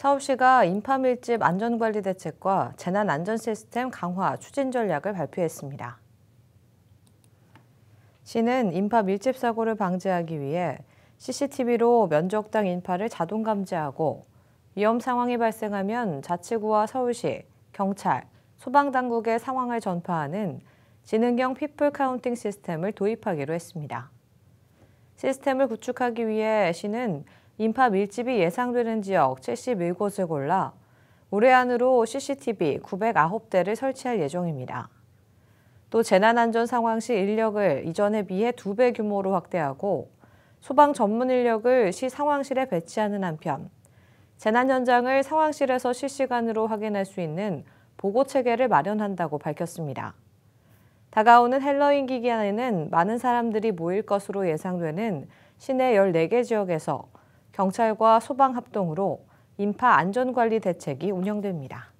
서울시가 인파밀집 안전관리 대책과 재난안전시스템 강화 추진 전략을 발표했습니다. 시는 인파 밀집 사고를 방지하기 위해 CCTV로 면적당 인파를 자동 감지하고 위험 상황이 발생하면 자치구와 서울시, 경찰, 소방당국에 상황을 전파하는 지능형 피플 카운팅 시스템을 도입하기로 했습니다. 시스템을 구축하기 위해 시는 인파 밀집이 예상되는 지역 71곳을 골라 올해 안으로 CCTV 909대를 설치할 예정입니다. 또 재난안전 상황 시 인력을 이전에 비해 두 배 규모로 확대하고 소방 전문 인력을 시 상황실에 배치하는 한편 재난 현장을 상황실에서 실시간으로 확인할 수 있는 보고 체계를 마련한다고 밝혔습니다. 다가오는 헬러인 기간에는 많은 사람들이 모일 것으로 예상되는 시내 14개 지역에서 경찰과 소방 합동으로 인파 안전관리 대책이 운영됩니다.